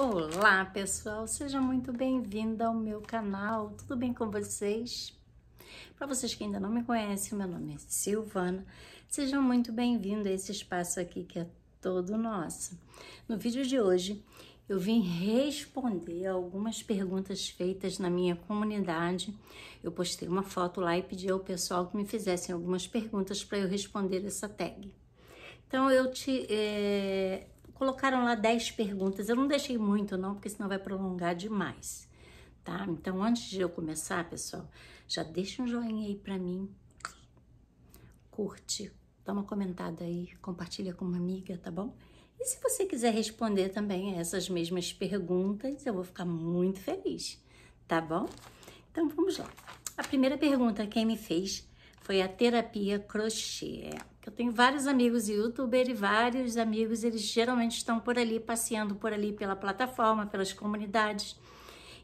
Olá pessoal, seja muito bem-vindo ao meu canal, tudo bem com vocês? Para vocês que ainda não me conhecem, meu nome é Silvana, sejam muito bem-vindos a esse espaço aqui que é todo nosso. No vídeo de hoje eu vim responder algumas perguntas feitas na minha comunidade. Eu postei uma foto lá e pedi ao pessoal que me fizessem algumas perguntas para eu responder essa tag. Então eu te eh, colocaram lá 10 perguntas. Eu não deixei muito, não, porque senão vai prolongar demais, tá? Então, antes de eu começar, pessoal, já deixa um joinha aí pra mim. Curte, dá uma comentada aí, compartilha com uma amiga, tá bom? E se você quiser responder também a essas mesmas perguntas, eu vou ficar muito feliz, tá bom? Então vamos lá. A primeira pergunta quem me fez foi a terapia crochê. Eu tenho vários amigos youtuber e vários amigos, eles geralmente estão por ali, passeando por ali pela plataforma, pelas comunidades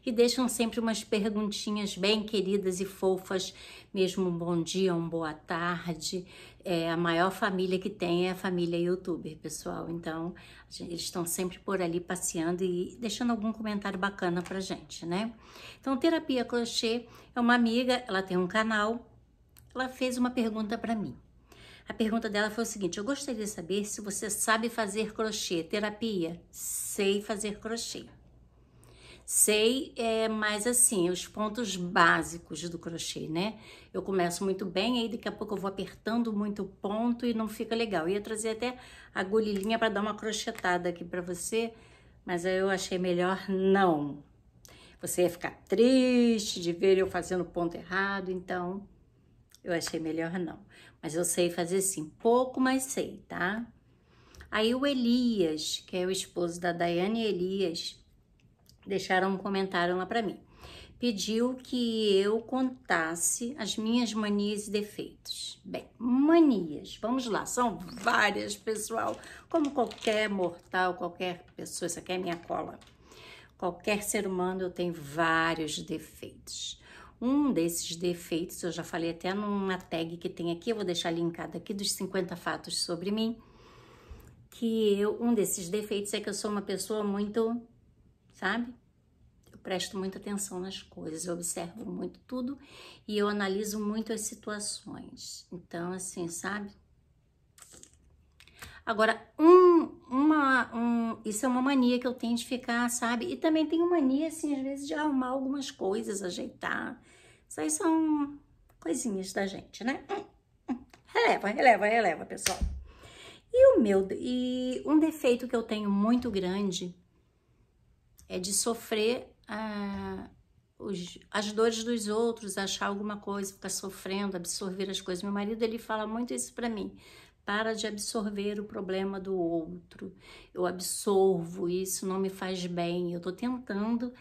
e deixam sempre umas perguntinhas bem queridas e fofas, mesmo um bom dia, um boa tarde. É, a maior família que tem é a família youtuber, pessoal. Então, gente, eles estão sempre por ali passeando e deixando algum comentário bacana pra gente, né? Então, Terapia Crochê é uma amiga, ela tem um canal, ela fez uma pergunta para mim. A pergunta dela foi o seguinte: Eu gostaria de saber se você sabe fazer crochê. Terapia? Sei fazer crochê. Sei, é, mais assim, os pontos básicos do crochê, né? Eu começo muito bem, aí daqui a pouco eu vou apertando muito o ponto e não fica legal. Eu ia trazer até agulhinha para dar uma crochetada aqui para você, mas aí eu achei melhor não. Você ia ficar triste de ver eu fazendo ponto errado, então eu achei melhor não. Mas eu sei fazer sim, pouco, mas sei, tá? Aí o Elias, que é o esposo da Daiane Elias, deixaram um comentário lá para mim. Pediu que eu contasse as minhas manias e defeitos. Bem, manias, vamos lá, são várias, pessoal. Como qualquer mortal, qualquer pessoa, isso aqui é minha cola. Qualquer ser humano eu tenho vários defeitos. Um desses defeitos, eu já falei até numa tag que tem aqui, eu vou deixar linkada aqui dos 50 fatos sobre mim, que eu, um desses defeitos é que eu sou uma pessoa muito, sabe? Eu presto muita atenção nas coisas, eu observo muito tudo e eu analiso muito as situações. Então, assim, sabe? Agora, um uma, um, isso é uma mania que eu tenho de ficar, sabe? E também tenho mania, assim, às vezes, de arrumar algumas coisas, ajeitar. Isso aí são coisinhas da gente, né? Hum, hum. Releva, releva, releva, pessoal. E o meu, e um defeito que eu tenho muito grande é de sofrer ah, os, as dores dos outros, achar alguma coisa, ficar sofrendo, absorver as coisas. Meu marido, ele fala muito isso para mim para de absorver o problema do outro. Eu absorvo isso, não me faz bem. Eu estou tentando,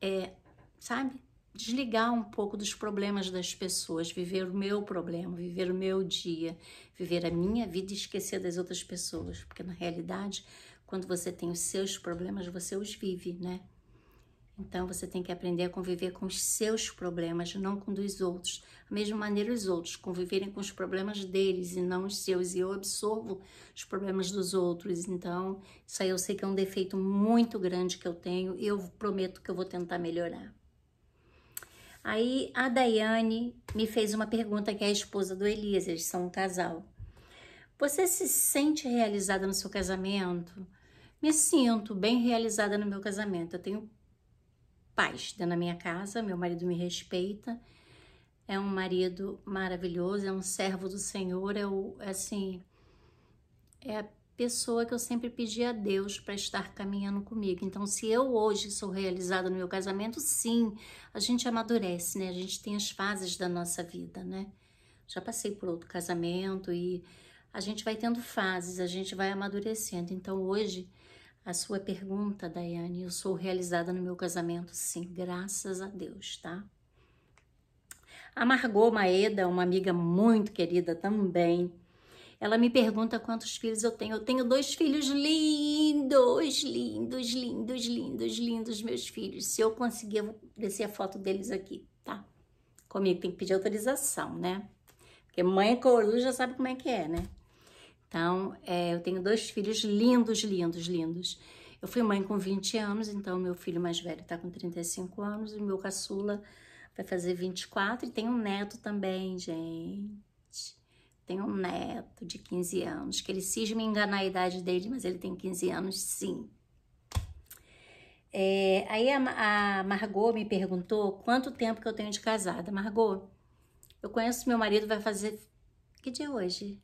é, sabe, desligar um pouco dos problemas das pessoas, viver o meu problema, viver o meu dia, viver a minha vida e esquecer das outras pessoas, porque na realidade, quando você tem os seus problemas, você os vive, né? Então você tem que aprender a conviver com os seus problemas, não com dos outros. Da mesma maneira os outros conviverem com os problemas deles e não os seus. E eu absorvo os problemas dos outros. Então isso aí eu sei que é um defeito muito grande que eu tenho e eu prometo que eu vou tentar melhorar. Aí a Daiane me fez uma pergunta que é a esposa do Elias, eles são um casal. Você se sente realizada no seu casamento? Me sinto bem realizada no meu casamento. Eu tenho paz dentro da minha casa, meu marido me respeita, é um marido maravilhoso, é um servo do Senhor, é o, é assim, é a pessoa que eu sempre pedi a Deus para estar caminhando comigo. Então, se eu hoje sou realizada no meu casamento, sim, a gente amadurece, né? A gente tem as fases da nossa vida, né? Já passei por outro casamento e a gente vai tendo fases, a gente vai amadurecendo. Então, hoje a sua pergunta, Daiane, eu sou realizada no meu casamento, sim, graças a Deus, tá? A Margot Maeda, uma amiga muito querida também, ela me pergunta quantos filhos eu tenho. Eu tenho dois filhos lindos, lindos, lindos, lindos, lindos, meus filhos. Se eu conseguir, eu vou descer a foto deles aqui, tá? Comigo tem que pedir autorização, né? Porque mãe coruja sabe como é que é, né? Então, é, eu tenho dois filhos lindos, lindos, lindos. Eu fui mãe com 20 anos, então meu filho mais velho está com 35 anos e meu caçula vai fazer 24 e tem um neto também, gente. Tem um neto de 15 anos, que ele cisma enganar a idade dele, mas ele tem 15 anos, sim. É, aí a, a Margot me perguntou quanto tempo que eu tenho de casada. Margot, eu conheço meu marido, vai fazer. Que dia é hoje?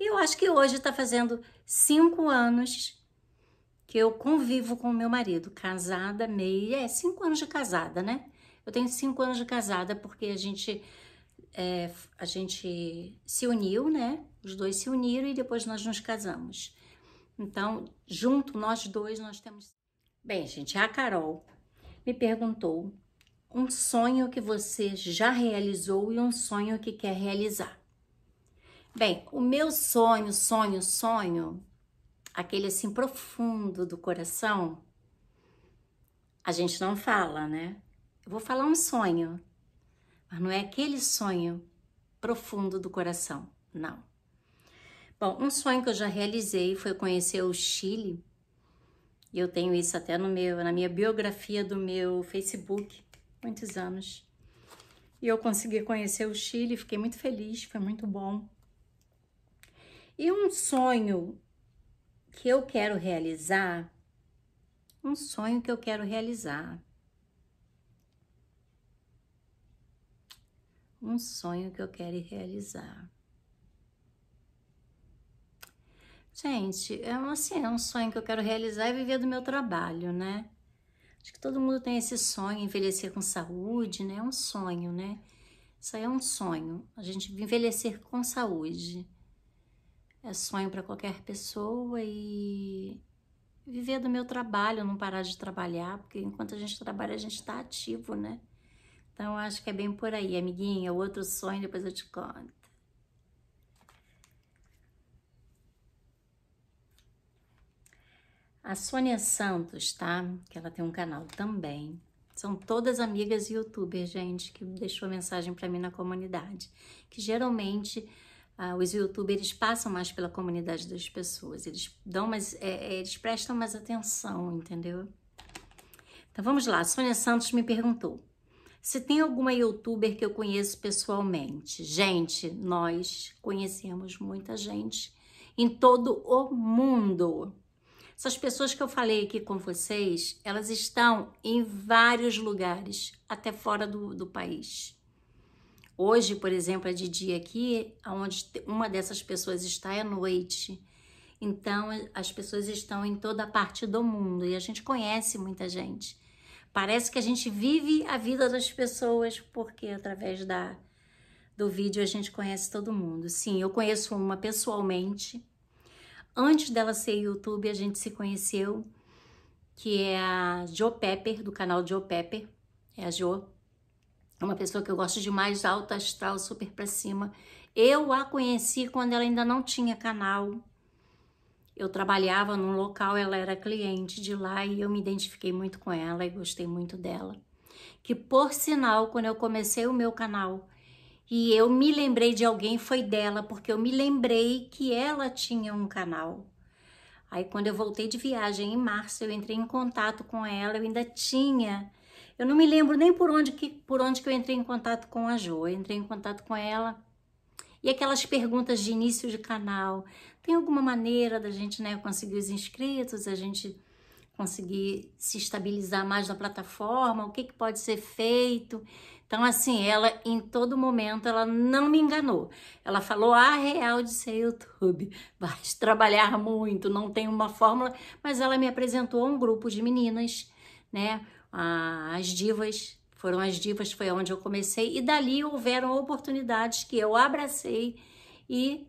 E eu acho que hoje está fazendo cinco anos que eu convivo com meu marido, casada, meia, é cinco anos de casada, né? Eu tenho cinco anos de casada porque a gente é, a gente se uniu, né? Os dois se uniram e depois nós nos casamos. Então, junto nós dois nós temos. Bem, gente, a Carol me perguntou um sonho que você já realizou e um sonho que quer realizar. Bem, o meu sonho, sonho, sonho, aquele assim profundo do coração, a gente não fala, né? Eu vou falar um sonho, mas não é aquele sonho profundo do coração, não. Bom, um sonho que eu já realizei foi conhecer o Chile. E eu tenho isso até no meu, na minha biografia do meu Facebook, muitos anos. E eu consegui conhecer o Chile, fiquei muito feliz, foi muito bom. E um sonho que eu quero realizar, um sonho que eu quero realizar. Um sonho que eu quero realizar. Gente, é um, assim, é um sonho que eu quero realizar e viver do meu trabalho, né? Acho que todo mundo tem esse sonho, envelhecer com saúde, né? É um sonho, né? Isso aí é um sonho, a gente envelhecer com saúde é sonho para qualquer pessoa e viver do meu trabalho, não parar de trabalhar, porque enquanto a gente trabalha, a gente está ativo, né? Então acho que é bem por aí, amiguinha. Outro sonho, depois eu te conto. A Sônia Santos, tá? Que ela tem um canal também. São todas amigas youtubers, gente, que deixou mensagem para mim na comunidade. Que geralmente ah, os youtubers passam mais pela comunidade das pessoas, eles dão mais, é, é, eles prestam mais atenção, entendeu? Então vamos lá, Sônia Santos me perguntou se tem alguma youtuber que eu conheço pessoalmente. Gente, nós conhecemos muita gente em todo o mundo. Essas pessoas que eu falei aqui com vocês, elas estão em vários lugares, até fora do, do país. Hoje, por exemplo, é de dia aqui, onde uma dessas pessoas está é noite. Então, é, as pessoas estão em toda a parte do mundo e a gente conhece muita gente. Parece que a gente vive a vida das pessoas porque através da do vídeo a gente conhece todo mundo. Sim, eu conheço uma pessoalmente. Antes dela ser YouTube, a gente se conheceu, que é a Jo Pepper do canal Jo Pepper. É a Jo é uma pessoa que eu gosto de mais alta astral, super pra cima. Eu a conheci quando ela ainda não tinha canal. Eu trabalhava num local, ela era cliente de lá e eu me identifiquei muito com ela e gostei muito dela. Que por sinal, quando eu comecei o meu canal e eu me lembrei de alguém, foi dela, porque eu me lembrei que ela tinha um canal. Aí quando eu voltei de viagem em março, eu entrei em contato com ela, eu ainda tinha eu não me lembro nem por onde que, por onde que eu entrei em contato com a Jo. Eu entrei em contato com ela e aquelas perguntas de início de canal. Tem alguma maneira da gente né, conseguir os inscritos, a gente conseguir se estabilizar mais na plataforma, o que, que pode ser feito? Então, assim, ela em todo momento, ela não me enganou. Ela falou a real de ser YouTube. Vai trabalhar muito, não tem uma fórmula, mas ela me apresentou um grupo de meninas né? As divas foram as divas, foi onde eu comecei, e dali houveram oportunidades que eu abracei e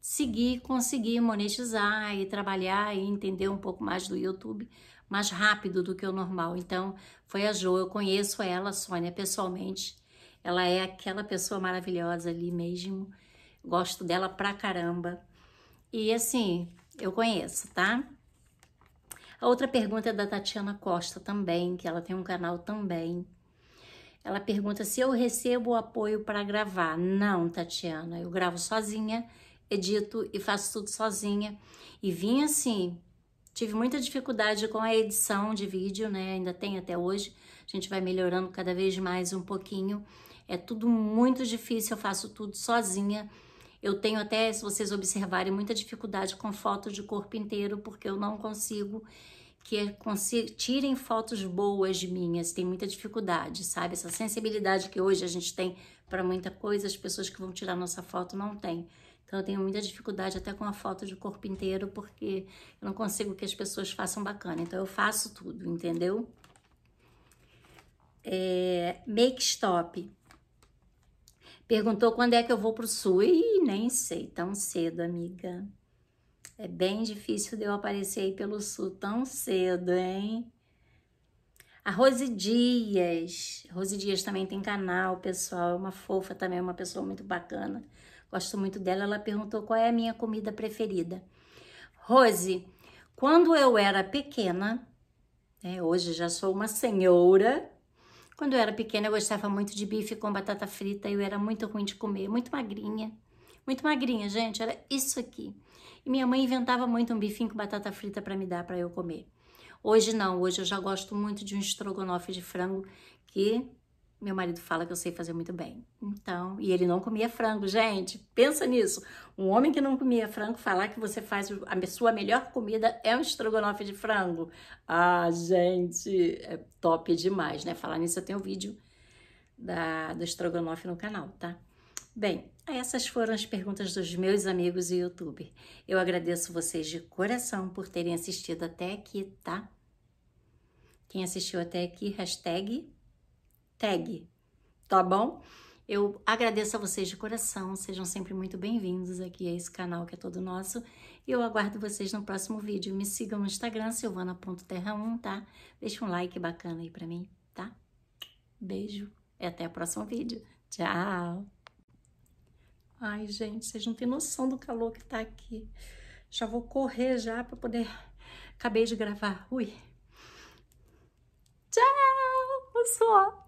segui, consegui monetizar e trabalhar e entender um pouco mais do YouTube mais rápido do que o normal. Então, foi a Jo, eu conheço ela, Sônia, pessoalmente. Ela é aquela pessoa maravilhosa ali mesmo. Gosto dela pra caramba. E assim, eu conheço, tá? A outra pergunta é da Tatiana Costa também, que ela tem um canal também. Ela pergunta se eu recebo apoio para gravar. Não, Tatiana, eu gravo sozinha, edito e faço tudo sozinha. E vim assim, tive muita dificuldade com a edição de vídeo, né? Ainda tem até hoje. A gente vai melhorando cada vez mais um pouquinho. É tudo muito difícil, eu faço tudo sozinha eu tenho até, se vocês observarem, muita dificuldade com fotos de corpo inteiro, porque eu não consigo que tirem fotos boas de minhas, assim, tem muita dificuldade, sabe? Essa sensibilidade que hoje a gente tem para muita coisa, as pessoas que vão tirar nossa foto não têm. Então eu tenho muita dificuldade até com a foto de corpo inteiro, porque eu não consigo que as pessoas façam bacana. Então eu faço tudo, entendeu? É, make stop. Perguntou quando é que eu vou pro sul. e nem sei, tão cedo, amiga. É bem difícil de eu aparecer aí pelo sul tão cedo, hein? A Rose Dias. Rose Dias também tem canal, pessoal. É uma fofa também, uma pessoa muito bacana. Gosto muito dela. Ela perguntou qual é a minha comida preferida. Rose, quando eu era pequena, né, hoje já sou uma senhora, quando eu era pequena, eu gostava muito de bife com batata frita e eu era muito ruim de comer, muito magrinha. Muito magrinha, gente, era isso aqui. E minha mãe inventava muito um bifinho com batata frita para me dar para eu comer. Hoje não, hoje eu já gosto muito de um estrogonofe de frango que meu marido fala que eu sei fazer muito bem. Então, e ele não comia frango, gente. Pensa nisso. Um homem que não comia frango falar que você faz a sua melhor comida é um estrogonofe de frango. Ah, gente, é top demais, né? Falar nisso eu tenho um vídeo da, do estrogonofe no canal, tá? Bem, essas foram as perguntas dos meus amigos do YouTube. Eu agradeço vocês de coração por terem assistido até aqui, tá? Quem assistiu até aqui, hashtag hashtag, tá bom? Eu agradeço a vocês de coração, sejam sempre muito bem-vindos aqui a esse canal que é todo nosso. E eu aguardo vocês no próximo vídeo. Me sigam no Instagram, silvana.terra1, tá? Deixa um like bacana aí pra mim, tá? Beijo e até o próximo vídeo. Tchau! Ai, gente, vocês não têm noção do calor que tá aqui. Já vou correr já pra poder... Acabei de gravar. Ui! Tchau! Pessoal!